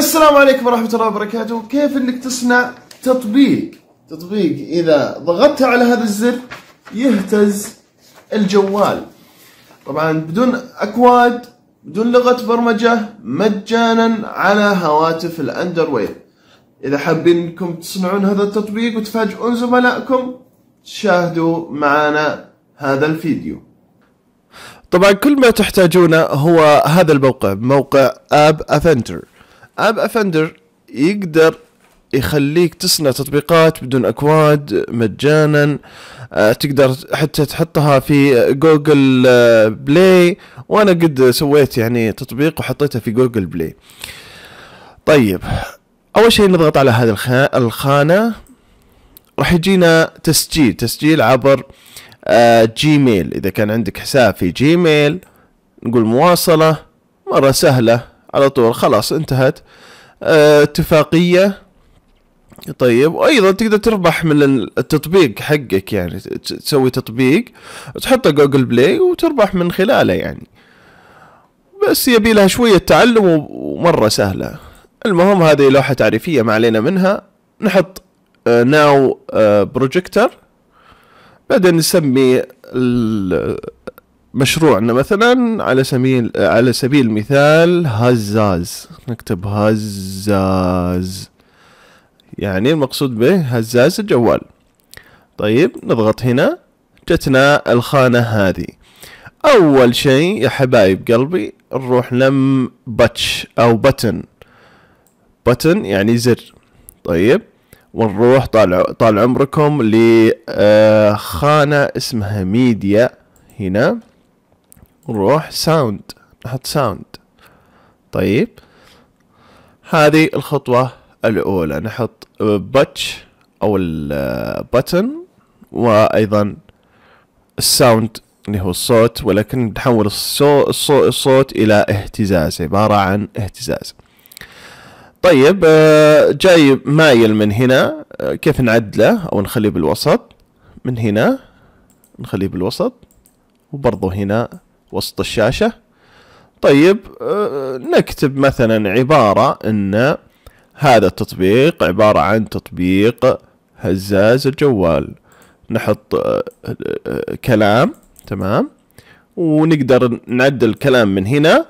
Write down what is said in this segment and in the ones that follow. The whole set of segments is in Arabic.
السلام عليكم ورحمة الله وبركاته كيف انك تصنع تطبيق تطبيق اذا ضغطت على هذا الزر يهتز الجوال طبعا بدون اكواد بدون لغة برمجة مجانا على هواتف الأندرويد. اذا حابين أنكم تصنعون هذا التطبيق وتفاجئون زملائكم شاهدوا معنا هذا الفيديو طبعا كل ما تحتاجونه هو هذا الموقع موقع اب افنتر اب افندر يقدر يخليك تصنع تطبيقات بدون اكواد مجانا آه، تقدر حتى تحطها في جوجل بلاي آه، وانا قد سويت يعني تطبيق وحطيته في جوجل بلاي طيب اول شيء نضغط على هذه الخانه راح يجينا تسجيل تسجيل عبر جيميل آه، اذا كان عندك حساب في جيميل نقول مواصله مره سهله على طول خلاص انتهت اه اتفاقية طيب وايضا تقدر تربح من التطبيق حقك يعني تسوي تطبيق تحطه جوجل بلاي وتربح من خلاله يعني بس يبي لها شوية تعلم ومرة سهلة المهم هذه لوحة تعريفية ما علينا منها نحط ناو آه، بروجيكتر آه، بعدين نسمي مشروعنا مثلا على سبيل على سبيل المثال هزاز نكتب هزاز يعني المقصود به هزاز الجوال طيب نضغط هنا جتنا الخانة هذه أول شيء يا حبايب قلبي نروح لم باتش أو بتن بتن يعني زر طيب ونروح طال طال عمركم لخانة آه، اسمها ميديا هنا نروح ساوند نحط ساوند طيب هذه الخطوة الأولى نحط باتش أو البتن وأيضا الساوند اللي هو الصوت ولكن نحول الصوت, الصوت, الصوت إلى اهتزاز عبارة عن اهتزاز طيب آه، جاي مايل من هنا آه، كيف نعدله أو نخليه بالوسط من هنا نخليه بالوسط وبرضه هنا وسط الشاشة طيب آه، نكتب مثلا عبارة ان هذا التطبيق عبارة عن تطبيق هزاز الجوال نحط آه، آه، كلام تمام ونقدر نعدل الكلام من هنا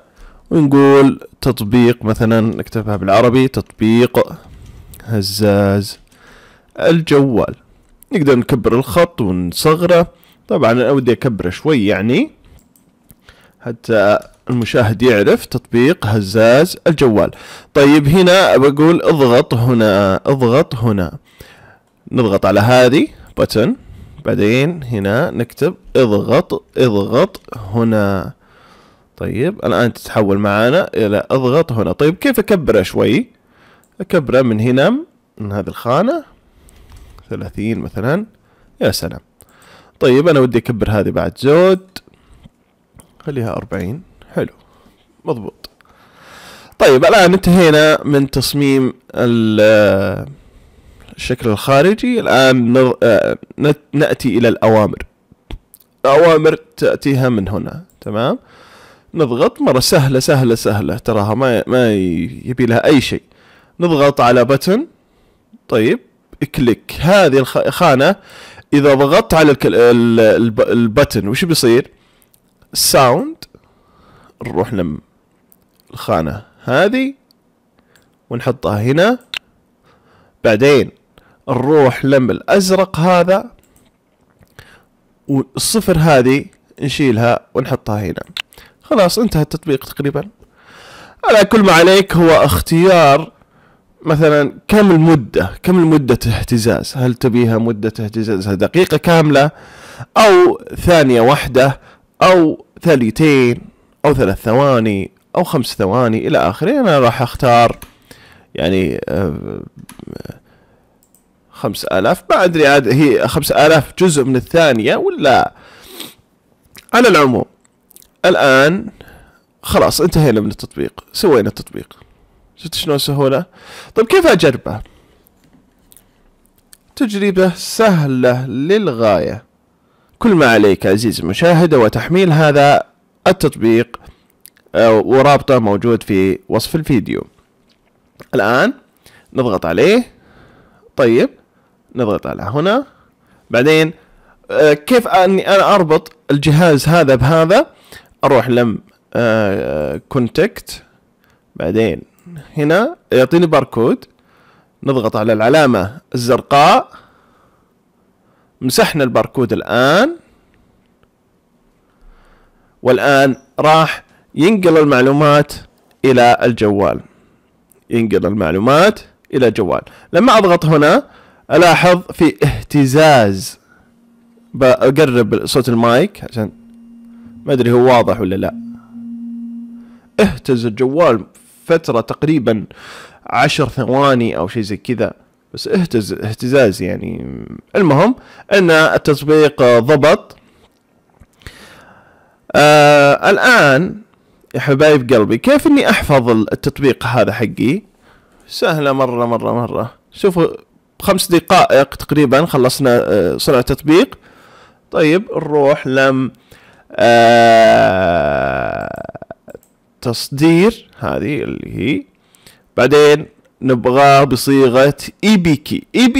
ونقول تطبيق مثلا نكتبها بالعربي تطبيق هزاز الجوال نقدر نكبر الخط ونصغره طبعا انا ودي اكبره شوي يعني حتى المشاهد يعرف تطبيق هزاز الجوال طيب هنا بقول اضغط هنا اضغط هنا نضغط على هذه بتن بعدين هنا نكتب اضغط اضغط هنا طيب الآن تتحول معنا إلى اضغط هنا طيب كيف أكبره شوي أكبره من هنا من هذه الخانة ثلاثين مثلا يا سلام طيب أنا ودي أكبر هذه بعد زود خليها 40 حلو مضبوط طيب الآن انتهينا من تصميم الشكل الخارجي الآن آه، نأتي إلى الأوامر الأوامر تأتيها من هنا تمام نضغط مرة سهلة سهلة سهلة تراها ما ما يبي لها أي شيء نضغط على بتن طيب كليك هذه الخانة إذا ضغطت على البتن وش بيصير؟ ساوند نروح لم الخانة هذه ونحطها هنا بعدين نروح لم الأزرق هذا والصفر هذه نشيلها ونحطها هنا خلاص انتهى التطبيق تقريبا على كل ما عليك هو اختيار مثلا كم المدة كم المدة اهتزاز هل تبيها مدة اهتزازها دقيقة كاملة أو ثانية واحدة او ثانيتين او ثلاث ثواني او خمس ثواني الى اخره انا راح اختار يعني آه، خمس آلاف ما أدري عاد هي خمس آلاف جزء من الثانية ولا على العموم الآن خلاص انتهينا من التطبيق سوينا التطبيق شفت شلون سهولة طيب كيف أجربه تجربة سهلة للغاية كل ما عليك عزيزي المشاهد هو تحميل هذا التطبيق آه، ورابطه موجود في وصف الفيديو الآن نضغط عليه طيب نضغط على هنا بعدين آه، كيف أني أنا أربط الجهاز هذا بهذا أروح لم كونتكت آه، بعدين هنا يعطيني باركود نضغط على العلامة الزرقاء مسحنا الباركود الآن والآن راح ينقل المعلومات إلى الجوال ينقل المعلومات إلى الجوال لما أضغط هنا ألاحظ في اهتزاز بقرب صوت المايك عشان ما أدري هو واضح ولا لا اهتز الجوال فترة تقريبا عشر ثواني أو شيء زي كذا بس اهتز اهتزاز يعني المهم ان التطبيق ضبط آه الان يا حبايب قلبي كيف اني احفظ التطبيق هذا حقي سهلة مرة مرة مرة شوفوا خمس دقائق تقريبا خلصنا آه، صنع التطبيق طيب نروح لم آه تصدير هذه اللي هي بعدين نبغاه بصيغه بي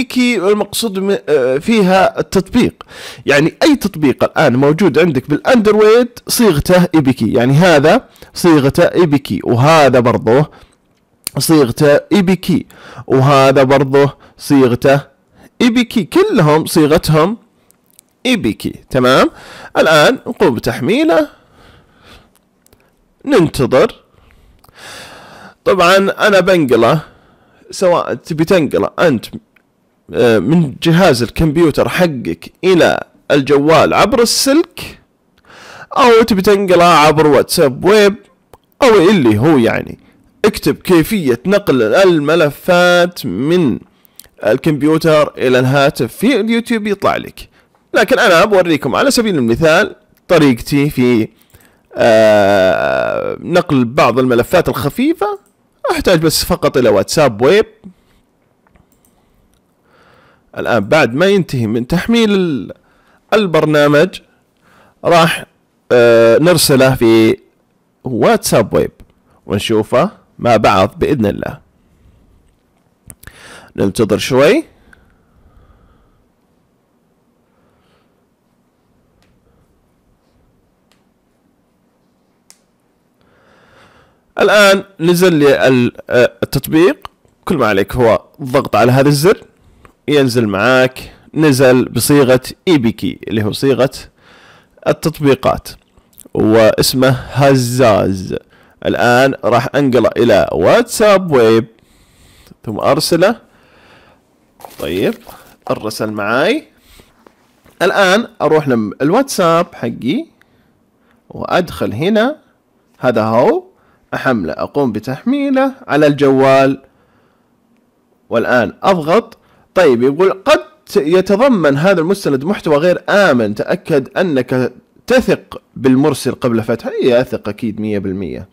كي المقصود آه، فيها التطبيق يعني اي تطبيق الان موجود عندك بالاندرويد صيغته كي يعني هذا صيغته كي وهذا برضه صيغته كي وهذا برضه صيغته كي كلهم صيغتهم كي تمام الان نقوم بتحميله ننتظر طبعا انا بنقله سواء تبي تنقله انت آه، من جهاز الكمبيوتر حقك الى الجوال عبر السلك او تبي تنقله عبر واتساب ويب او اللي هو يعني اكتب كيفية نقل الملفات من الكمبيوتر الى الهاتف في اليوتيوب يطلع لك لكن انا بوريكم على سبيل المثال طريقتي في آه، نقل بعض الملفات الخفيفة احتاج بس فقط الى واتساب ويب الان بعد ما ينتهي من تحميل البرنامج راح آه، نرسله في واتساب ويب ونشوفه مع بعض باذن الله ننتظر شوي الآن نزل لي آه، التطبيق كل ما عليك هو الضغط على هذا الزر ينزل معاك نزل بصيغة اي بي كي اللي هو صيغة التطبيقات واسمه هزاز الآن راح أنقله إلى واتساب ويب ثم أرسله طيب الرسل معاي الآن أروح للواتساب حقي وأدخل هنا هذا هو أحمله أقوم بتحميله على الجوال والآن أضغط طيب يقول قد يتضمن هذا المستند محتوى غير آمن تأكد أنك تثق بالمرسل قبل فتحه أي أثق أكيد مية بالمية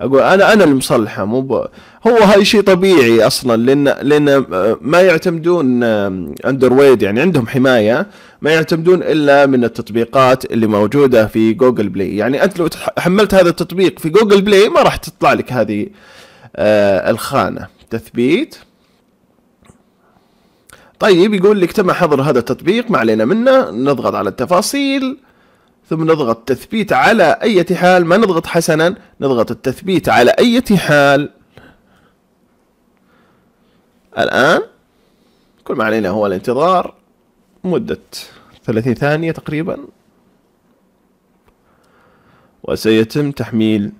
اقول انا انا اللي مصلحه مو هو هاي شيء طبيعي اصلا لان لان ما يعتمدون اندر ويد يعني عندهم حمايه ما يعتمدون الا من التطبيقات اللي موجوده في جوجل بلاي يعني انت لو حملت هذا التطبيق في جوجل بلاي ما راح تطلع لك هذه آه الخانه تثبيت طيب يقول لك تم حظر هذا التطبيق ما علينا منه نضغط على التفاصيل ثم نضغط تثبيت على أي حال ما نضغط حسنا نضغط التثبيت على أي حال الآن كل ما علينا هو الانتظار مدة 30 ثانية تقريبا وسيتم تحميل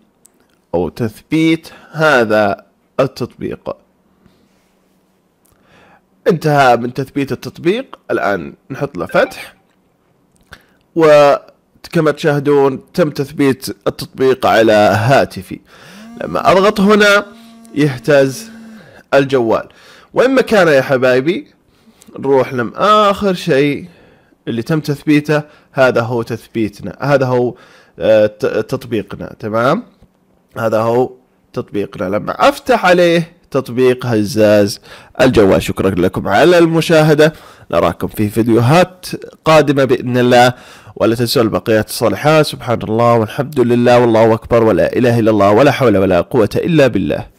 أو تثبيت هذا التطبيق انتهى من تثبيت التطبيق الآن نحط له فتح و كما تشاهدون تم تثبيت التطبيق على هاتفي لما أضغط هنا يهتز الجوال وين مكانه يا حبايبي نروح لم آخر شيء اللي تم تثبيته هذا هو تثبيتنا هذا هو آه، تطبيقنا تمام هذا هو تطبيقنا لما افتح عليه تطبيق هزاز الجوال شكرا لكم على المشاهدة نراكم في فيديوهات قادمة بإذن الله ولا تنسوا البقية الصالحات سبحان الله والحمد لله والله أكبر ولا إله إلا الله ولا حول ولا قوة إلا بالله